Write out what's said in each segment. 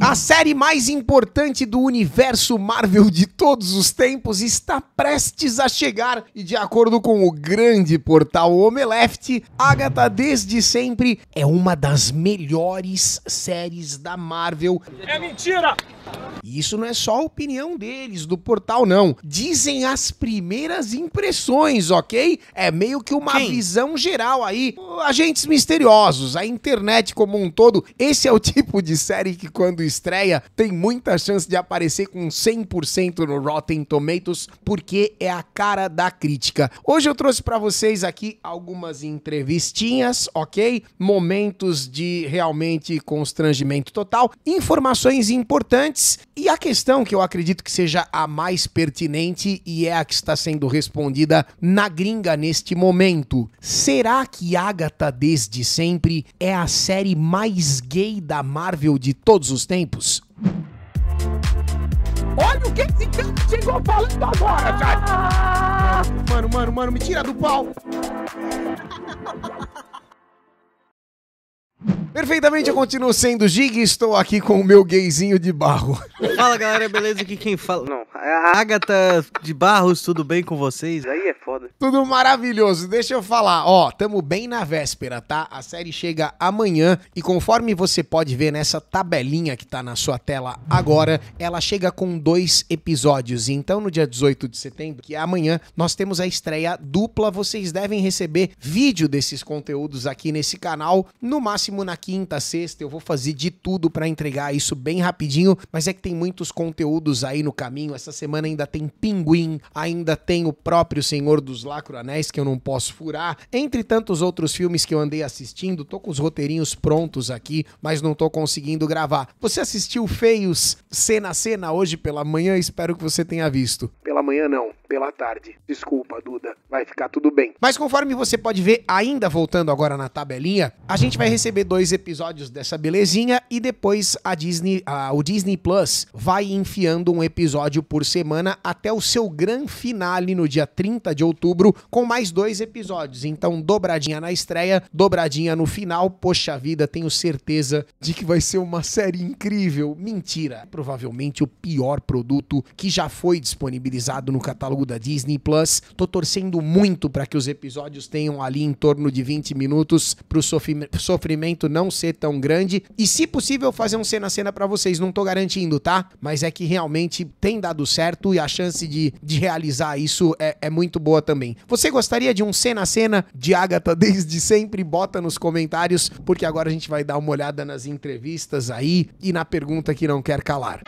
A série mais importante do universo Marvel de todos os tempos está prestes a chegar e, de acordo com o grande portal Omeleft, Agatha desde sempre é uma das melhores séries da Marvel. É mentira! E isso não é só a opinião deles, do portal, não. Dizem as primeiras impressões, ok? É meio que uma Quem? visão geral aí. Agentes misteriosos, a internet como um todo. Esse é o tipo de série que, quando estreia, tem muita chance de aparecer com 100% no Rotten Tomatoes, porque é a cara da crítica. Hoje eu trouxe para vocês aqui algumas entrevistinhas, ok? Momentos de realmente constrangimento total, informações importantes e a questão que eu acredito que seja a mais pertinente e é a que está sendo respondida na gringa neste momento. Será que Agatha desde sempre é a série mais gay da Marvel de todos os tempos? tempos. Olha o que esse cara chegou falando agora, cara! Mano, mano, mano, me tira do pau! Perfeitamente, eu continuo sendo Gig e estou aqui com o meu gayzinho de barro. Fala galera, beleza? Aqui quem fala. Não, é a Agatha de Barros, tudo bem com vocês? Aí é foda. Tudo maravilhoso, deixa eu falar. Ó, tamo bem na véspera, tá? A série chega amanhã e conforme você pode ver nessa tabelinha que tá na sua tela agora, ela chega com dois episódios. Então, no dia 18 de setembro, que é amanhã, nós temos a estreia dupla. Vocês devem receber vídeo desses conteúdos aqui nesse canal, no máximo na quinta quinta, sexta, eu vou fazer de tudo para entregar isso bem rapidinho, mas é que tem muitos conteúdos aí no caminho. Essa semana ainda tem Pinguim, ainda tem o próprio Senhor dos Anéis, que eu não posso furar, entre tantos outros filmes que eu andei assistindo. Tô com os roteirinhos prontos aqui, mas não tô conseguindo gravar. Você assistiu Feios cena a cena hoje pela manhã? Espero que você tenha visto. Pela manhã não, pela tarde. Desculpa, Duda, vai ficar tudo bem. Mas conforme você pode ver, ainda voltando agora na tabelinha, a gente vai receber dois dois episódios dessa belezinha e depois a Disney, a, o Disney Plus vai enfiando um episódio por semana até o seu grande finale no dia 30 de outubro com mais dois episódios. Então, dobradinha na estreia, dobradinha no final. Poxa vida, tenho certeza de que vai ser uma série incrível. Mentira, provavelmente o pior produto que já foi disponibilizado no catálogo da Disney Plus. Tô torcendo muito para que os episódios tenham ali em torno de 20 minutos para o sofrimento não não ser tão grande. E se possível, fazer um cena a cena para vocês. Não tô garantindo, tá? Mas é que realmente tem dado certo e a chance de, de realizar isso é, é muito boa também. Você gostaria de um cena a cena de Agatha desde sempre? Bota nos comentários, porque agora a gente vai dar uma olhada nas entrevistas aí e na pergunta que não quer calar.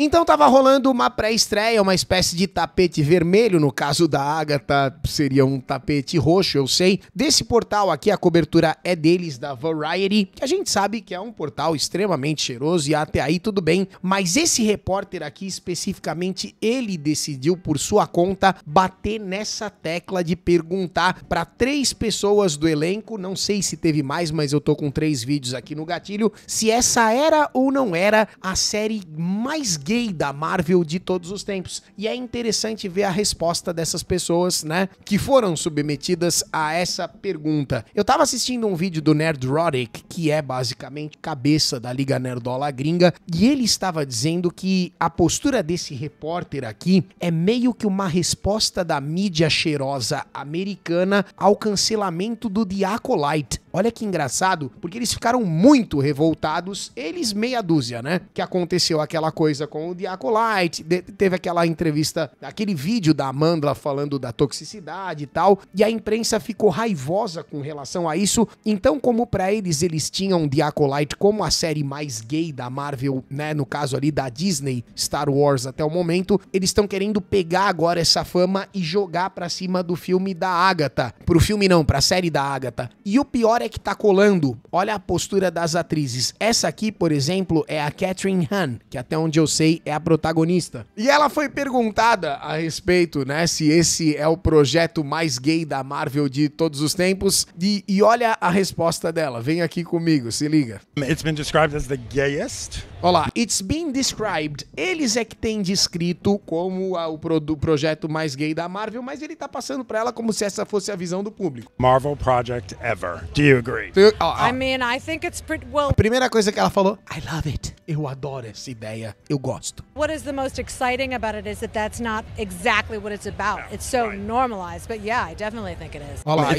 Então tava rolando uma pré-estreia, uma espécie de tapete vermelho, no caso da Agatha seria um tapete roxo, eu sei. Desse portal aqui, a cobertura é deles, da Variety, que a gente sabe que é um portal extremamente cheiroso e até aí tudo bem, mas esse repórter aqui especificamente, ele decidiu por sua conta bater nessa tecla de perguntar para três pessoas do elenco, não sei se teve mais, mas eu tô com três vídeos aqui no gatilho, se essa era ou não era a série mais gay da Marvel de todos os tempos. E é interessante ver a resposta dessas pessoas, né, que foram submetidas a essa pergunta. Eu tava assistindo um vídeo do Roderick, que é basicamente cabeça da Liga Nerdola Gringa, e ele estava dizendo que a postura desse repórter aqui é meio que uma resposta da mídia cheirosa americana ao cancelamento do The Acolyte, Olha que engraçado, porque eles ficaram muito revoltados, eles meia dúzia, né? Que aconteceu aquela coisa com o Diacolite, teve aquela entrevista, aquele vídeo da Amandla falando da toxicidade e tal, e a imprensa ficou raivosa com relação a isso. Então, como para eles eles tinham Diacolite como a série mais gay da Marvel, né, no caso ali da Disney, Star Wars até o momento, eles estão querendo pegar agora essa fama e jogar para cima do filme da Agatha. Pro filme não, pra série da Agatha. E o pior é é que tá colando. Olha a postura das atrizes. Essa aqui, por exemplo, é a Catherine Han, que até onde eu sei é a protagonista. E ela foi perguntada a respeito, né, se esse é o projeto mais gay da Marvel de todos os tempos. E, e olha a resposta dela. Vem aqui comigo, se liga. It's been described as the gayest Olá, It's Been Described. Eles é que têm descrito como a, o pro, projeto mais gay da Marvel, mas ele tá passando pra ela como se essa fosse a visão do público. Marvel Project Ever. Do you agree? I mean, I think it's pretty well. A primeira coisa que ela falou, I love it. Eu adoro essa ideia. Eu gosto. What is the most exciting about it is that that's not exactly what it's about. it's so right. normalized, but yeah, I definitely think it is. Olha lá,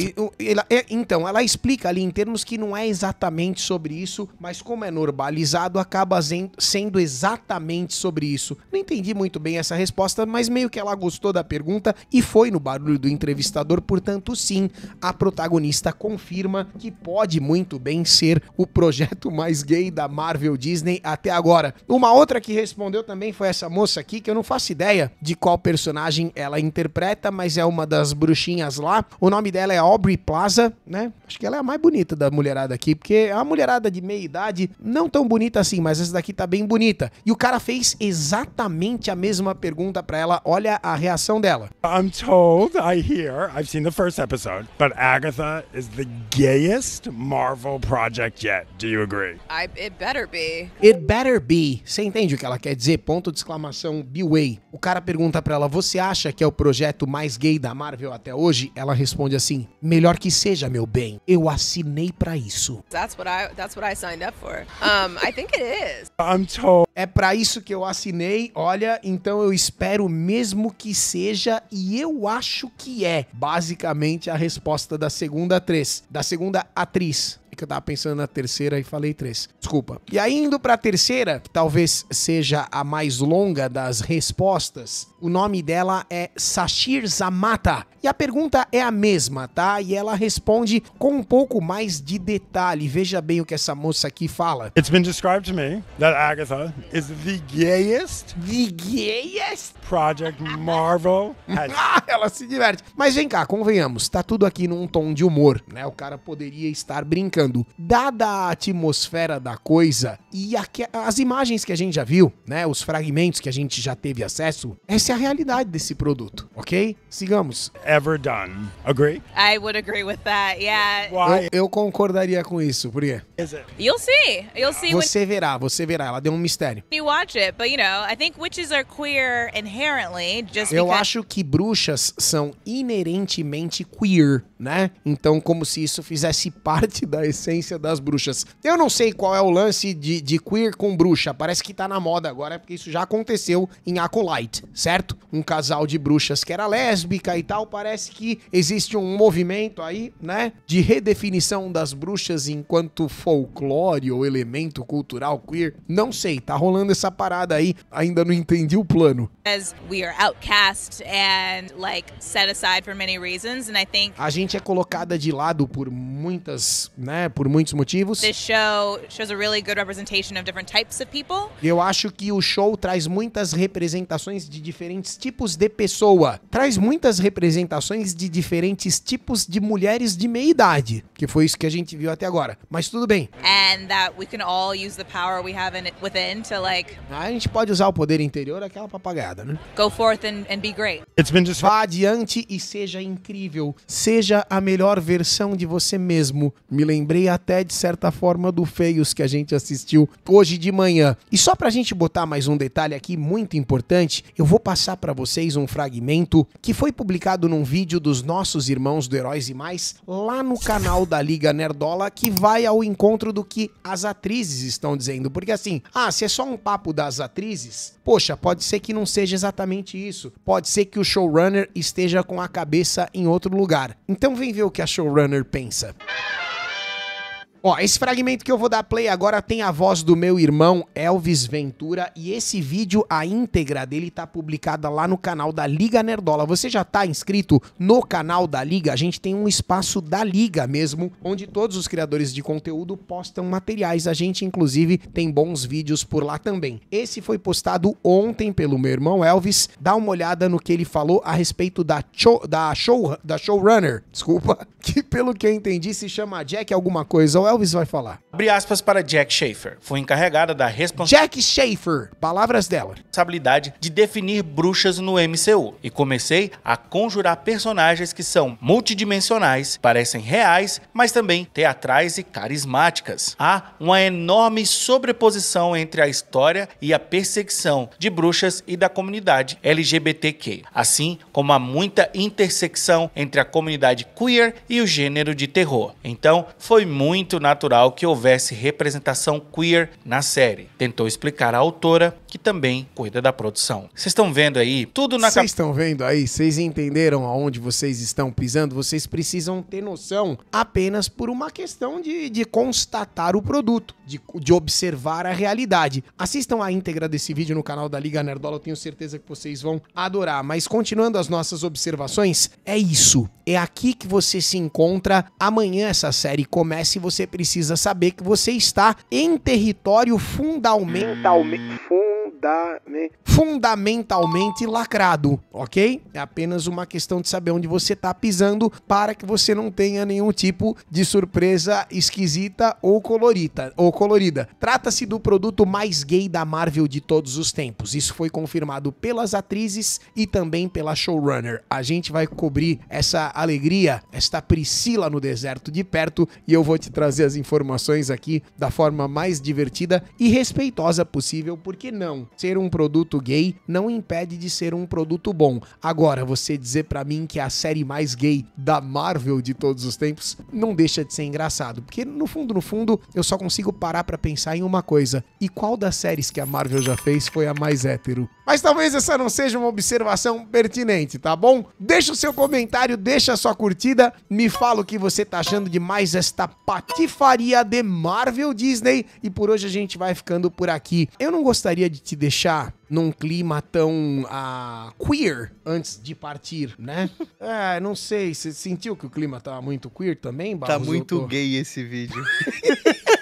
então, ela explica ali em termos que não é exatamente sobre isso, mas como é normalizado, acaba fazendo, sendo exatamente sobre isso? Não entendi muito bem essa resposta, mas meio que ela gostou da pergunta e foi no barulho do entrevistador, portanto, sim, a protagonista confirma que pode muito bem ser o projeto mais gay da Marvel Disney até agora. Uma outra que respondeu também foi essa moça aqui, que eu não faço ideia de qual personagem ela interpreta, mas é uma das bruxinhas lá. O nome dela é Aubrey Plaza, né? Acho que ela é a mais bonita da mulherada aqui, porque é uma mulherada de meia idade, não tão bonita assim, mas essa daqui daqui tá bem bonita. E o cara fez exatamente a mesma pergunta para ela. Olha a reação dela. I'm told, I hear, I've seen the first episode, but Agatha is the gayest Marvel project yet. Do you agree? I, it better be. It better be. Você entende o que ela quer dizer? Ponto de exclamação B-Way. O cara pergunta para ela: "Você acha que é o projeto mais gay da Marvel até hoje?" Ela responde assim: "Melhor que seja, meu bem. Eu assinei para isso." That's what I that's what I signed up for. Um, I think it is. É para isso que eu assinei. Olha, então eu espero mesmo que seja e eu acho que é basicamente a resposta da segunda atriz, da segunda atriz que eu tava pensando na terceira e falei três. Desculpa. E aí, indo pra terceira, que talvez seja a mais longa das respostas, o nome dela é Sashir Zamata. E a pergunta é a mesma, tá? E ela responde com um pouco mais de detalhe. Veja bem o que essa moça aqui fala. It's been described to me that Agatha is the gayest, the gayest Project Marvel has. ah, ela se diverte. Mas vem cá, convenhamos, tá tudo aqui num tom de humor, né? O cara poderia estar brincando falando, dada a atmosfera da coisa e a, as imagens que a gente já viu, né, os fragmentos que a gente já teve acesso, essa é a realidade desse produto, ok? Sigamos. Ever done. Agree? I would agree with that, yeah. Why? Eu, eu concordaria com isso, por quê? Is it? You'll see. You'll see. Você verá, você verá. Ela deu um mistério. You watch it, but you know, I think witches are queer inherently, just Eu acho que bruxas são inerentemente queer, né? Então, como se isso fizesse parte da essência das bruxas. Eu não sei qual é o lance de, de queer com bruxa, parece que tá na moda agora, é porque isso já aconteceu em Acolyte, certo? Um casal de bruxas que era lésbica e tal, parece que existe um movimento aí, né, de redefinição das bruxas enquanto folclore ou elemento cultural queer. Não sei, tá rolando essa parada aí, ainda não entendi o plano. A gente é colocada de lado por muitas, né, por muitos motivos. This show shows a really good representation of different types of people. Eu acho que o show traz muitas representações de diferentes tipos de pessoa. Traz muitas representações de diferentes tipos de mulheres de meia idade, que foi isso que a gente viu até agora. Mas tudo bem. And that we can all use the power we have in, within to like ah, A gente pode usar o poder interior aquela papagada, né? Go forth and, and be great. It's been just Vá adiante e seja incrível. Seja a melhor versão de você mesmo. Me lembrei lembrei até de certa forma do Feios que a gente assistiu hoje de manhã. E só pra gente botar mais um detalhe aqui muito importante, eu vou passar para vocês um fragmento que foi publicado num vídeo dos nossos irmãos do Heróis e Mais lá no canal da Liga Nerdola que vai ao encontro do que as atrizes estão dizendo. Porque assim, ah, se é só um papo das atrizes, poxa, pode ser que não seja exatamente isso. Pode ser que o showrunner esteja com a cabeça em outro lugar. Então vem ver o que a showrunner pensa. Ó, esse fragmento que eu vou dar play agora tem a voz do meu irmão Elvis Ventura e esse vídeo, a íntegra dele tá publicada lá no canal da Liga Nerdola. Você já tá inscrito no canal da Liga? A gente tem um espaço da Liga mesmo, onde todos os criadores de conteúdo postam materiais. A gente, inclusive, tem bons vídeos por lá também. Esse foi postado ontem pelo meu irmão Elvis. Dá uma olhada no que ele falou a respeito da, show, da, show, da showrunner, desculpa, que pelo que eu entendi se chama Jack alguma coisa Elvis vai falar. Abre aspas para Jack Schaefer. Foi encarregada da responsabilidade. Jack Schaefer, palavras dela. Responsabilidade de definir bruxas no MCU. E comecei a conjurar personagens que são multidimensionais, parecem reais, mas também teatrais e carismáticas. Há uma enorme sobreposição entre a história e a perseguição de bruxas e da comunidade LGBTQ, assim como há muita intersecção entre a comunidade queer e o gênero de terror. Então, foi muito natural que houvesse representação queer na série, tentou explicar a autora, que também cuida da produção. Vocês estão vendo aí tudo na Vocês estão vendo aí? Vocês entenderam aonde vocês estão pisando? Vocês precisam ter noção apenas por uma questão de, de constatar o produto, de, de observar a realidade. Assistam a íntegra desse vídeo no canal da Liga Nerdola, eu tenho certeza que vocês vão adorar. Mas continuando as nossas observações, é isso. É aqui que você se encontra. Amanhã essa série começa e você precisa saber que você está em território fundamentalmente fundar, né? Fundamentalmente lacrado, ok? É apenas uma questão de saber onde você está pisando para que você não tenha nenhum tipo de surpresa esquisita ou colorida. Ou colorida. Trata-se do produto mais gay da Marvel de todos os tempos. Isso foi confirmado pelas atrizes e também pela showrunner. A gente vai cobrir essa alegria, esta Priscila no deserto de perto e eu vou te trazer as informações aqui da forma mais divertida e respeitosa possível, porque não? Ser um produto gay não impede de ser um produto bom. Agora, você dizer para mim que é a série mais gay da Marvel de todos os tempos não deixa de ser engraçado, porque no fundo, no fundo, eu só consigo parar para pensar em uma coisa: e qual das séries que a Marvel já fez foi a mais hétero? Mas talvez essa não seja uma observação pertinente, tá bom? Deixa o seu comentário, deixa a sua curtida, me fala o que você tá achando de mais esta patifaria de Marvel Disney e por hoje a gente vai ficando por aqui. Eu não gostaria de te deixar num clima tão ah, queer antes de partir, né? é, não sei, você sentiu que o clima tá muito queer também, Barros? Tá muito tô... gay esse vídeo.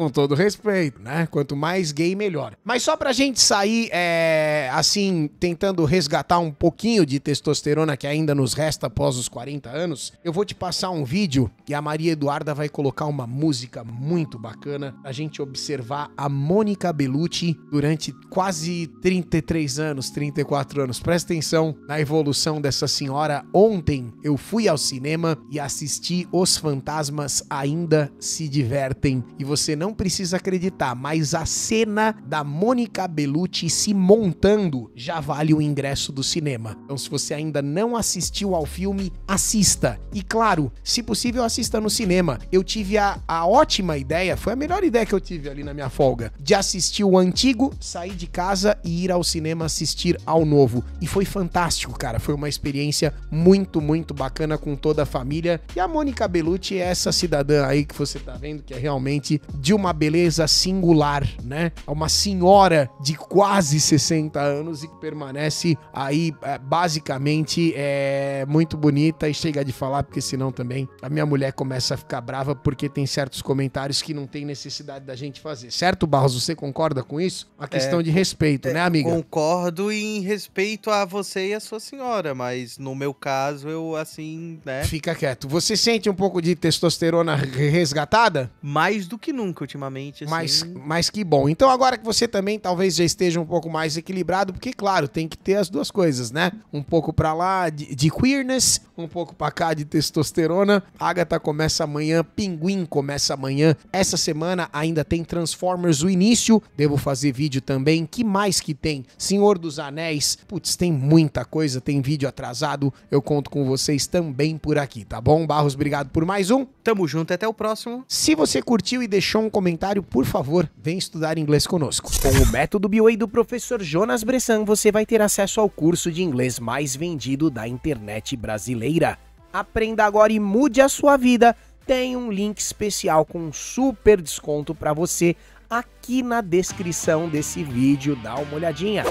com todo respeito, né? Quanto mais gay, melhor. Mas só pra gente sair, é, assim, tentando resgatar um pouquinho de testosterona que ainda nos resta após os 40 anos, eu vou te passar um vídeo e a Maria Eduarda vai colocar uma música muito bacana pra gente observar a Mônica Bellucci durante quase 33 anos, 34 anos. Presta atenção na evolução dessa senhora. Ontem eu fui ao cinema e assisti Os Fantasmas Ainda Se Divertem e você não não precisa acreditar, mas a cena da Mônica Bellucci se montando já vale o ingresso do cinema. Então, se você ainda não assistiu ao filme, assista. E claro, se possível, assista no cinema. Eu tive a, a ótima ideia, foi a melhor ideia que eu tive ali na minha folga, de assistir o antigo, sair de casa e ir ao cinema assistir ao novo. E foi fantástico, cara. Foi uma experiência muito, muito bacana com toda a família. E a Mônica Bellucci é essa cidadã aí que você tá vendo que é realmente de de uma beleza singular, né? É uma senhora de quase 60 anos e que permanece aí é, basicamente é, muito bonita e chega de falar, porque senão também a minha mulher começa a ficar brava porque tem certos comentários que não tem necessidade da gente fazer. Certo, Barros? Você concorda com isso? Uma é, questão é, de respeito, é, né, amiga? Concordo em respeito a você e a sua senhora, mas no meu caso eu assim, né? Fica quieto. Você sente um pouco de testosterona resgatada? Mais do que nunca ultimamente. Assim. Mas, mas que bom. Então agora que você também talvez já esteja um pouco mais equilibrado, porque claro, tem que ter as duas coisas, né? Um pouco para lá de, de, queerness, um pouco para cá de testosterona. Agatha começa amanhã, Pinguim começa amanhã. Essa semana ainda tem Transformers o início. Devo fazer vídeo também. Que mais que tem? Senhor dos Anéis. Putz, tem muita coisa, tem vídeo atrasado. Eu conto com vocês também por aqui, tá bom? Barros, obrigado por mais um. Tamo junto, até o próximo. Se você curtiu e deixou um um comentário, por favor, vem estudar inglês conosco. Com o método BOA do professor Jonas Bressan, você vai ter acesso ao curso de inglês mais vendido da internet brasileira. Aprenda agora e mude a sua vida. Tem um link especial com super desconto para você aqui na descrição desse vídeo. Dá uma olhadinha.